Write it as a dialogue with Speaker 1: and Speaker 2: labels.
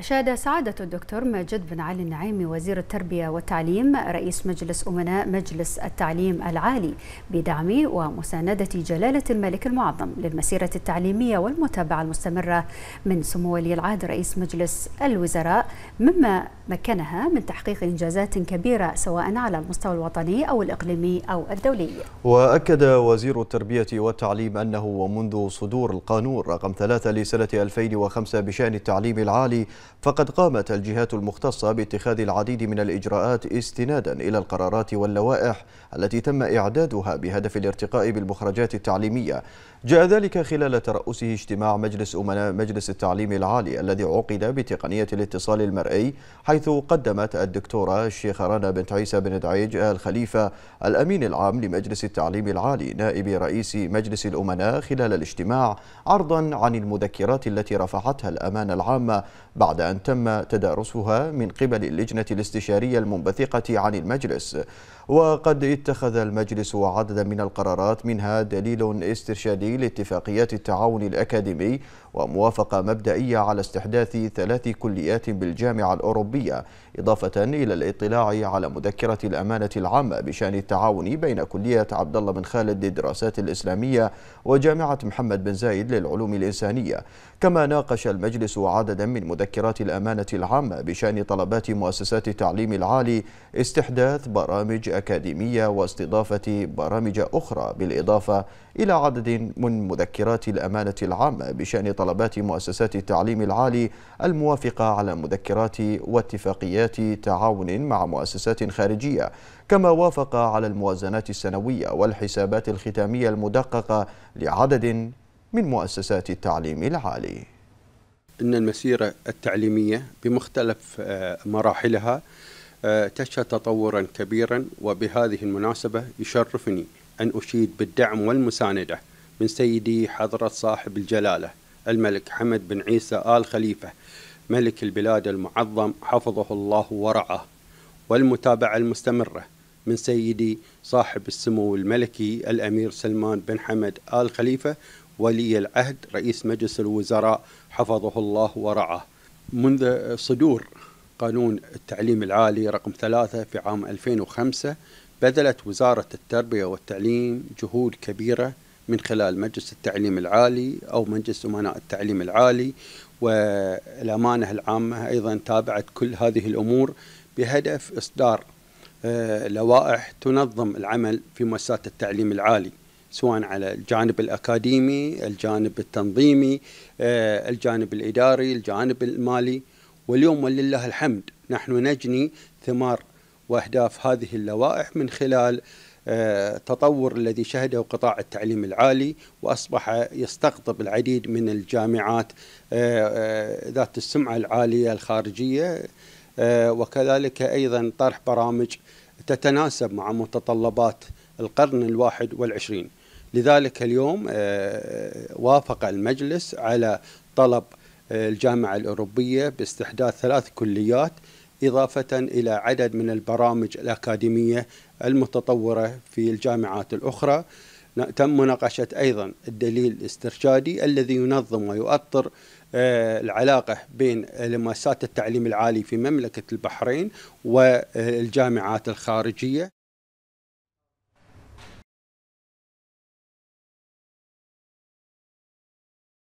Speaker 1: أشاد سعادة الدكتور ماجد بن علي النعيمي وزير التربية والتعليم رئيس مجلس أمناء مجلس التعليم العالي بدعم ومساندة جلالة الملك المعظم للمسيرة التعليمية والمتابعة المستمرة من سمو ولي العهد رئيس مجلس الوزراء مما مكنها من تحقيق إنجازات كبيرة سواء على المستوى الوطني أو الإقليمي أو الدولي
Speaker 2: وأكد وزير التربية والتعليم أنه ومنذ صدور القانون رقم ثلاثة لسنة 2005 بشأن التعليم العالي فقد قامت الجهات المختصة باتخاذ العديد من الإجراءات استنادا إلى القرارات واللوائح التي تم إعدادها بهدف الارتقاء بالمخرجات التعليمية جاء ذلك خلال ترأسه اجتماع مجلس أمناء مجلس التعليم العالي الذي عقد بتقنية الاتصال المرئي حيث قدمت الدكتورة الشيخ رنا بنت عيسى بن دعيج الخليفة الأمين العام لمجلس التعليم العالي نائب رئيس مجلس الأمناء خلال الاجتماع عرضا عن المذكرات التي رفعتها الأمانة العامة بعد بعد أن تم تدارسها من قبل اللجنة الاستشارية المنبثقة عن المجلس وقد اتخذ المجلس عددا من القرارات منها دليل استرشادي لاتفاقيات التعاون الأكاديمي وموافقة مبدئية على استحداث ثلاث كليات بالجامعة الأوروبية إضافة إلى الاطلاع على مذكرة الأمانة العامة بشأن التعاون بين كلية عبد الله بن خالد للدراسات الإسلامية وجامعة محمد بن زايد للعلوم الإنسانية كما ناقش المجلس عددا من مذكرات مذكرات الأمانة العامة بشأن طلبات مؤسسات التعليم العالي استحداث برامج أكاديمية واستضافة برامج أخرى بالإضافة إلى عدد من مذكرات الأمانة العامة بشأن طلبات مؤسسات التعليم العالي الموافقة على مذكرات واتفاقيات تعاون مع مؤسسات خارجية كما وافق على الموازنات السنوية والحسابات الختامية المدققة لعدد من مؤسسات التعليم العالي
Speaker 1: أن المسيرة التعليمية بمختلف آه، مراحلها آه، تشهد تطورا كبيرا وبهذه المناسبة يشرفني أن أشيد بالدعم والمساندة من سيدي حضرة صاحب الجلالة الملك حمد بن عيسى آل خليفة ملك البلاد المعظم حفظه الله ورعاه والمتابعة المستمرة من سيدي صاحب السمو الملكي الأمير سلمان بن حمد آل خليفة ولي العهد رئيس مجلس الوزراء حفظه الله ورعاه منذ صدور قانون التعليم العالي رقم ثلاثة في عام 2005 بذلت وزارة التربية والتعليم جهود كبيرة من خلال مجلس التعليم العالي أو مجلس أمناء التعليم العالي والأمانة العامة أيضا تابعت كل هذه الأمور بهدف إصدار آه، لوائح تنظم العمل في مؤسسات التعليم العالي سواء على الجانب الأكاديمي الجانب التنظيمي آه، الجانب الإداري الجانب المالي واليوم ولله الحمد نحن نجني ثمار وأهداف هذه اللوائح من خلال آه، تطور الذي شهده قطاع التعليم العالي واصبح يستقطب العديد من الجامعات آه، ذات السمعه العاليه الخارجيه وكذلك ايضا طرح برامج تتناسب مع متطلبات القرن الواحد والعشرين لذلك اليوم آه، وافق المجلس على طلب آه، الجامعة الأوروبية باستحداث ثلاث كليات إضافة إلى عدد من البرامج الأكاديمية المتطورة في الجامعات الأخرى تم مناقشة أيضا الدليل الاسترشادي الذي ينظم ويؤطر آه، العلاقة بين مؤسسات التعليم العالي في مملكة البحرين والجامعات الخارجية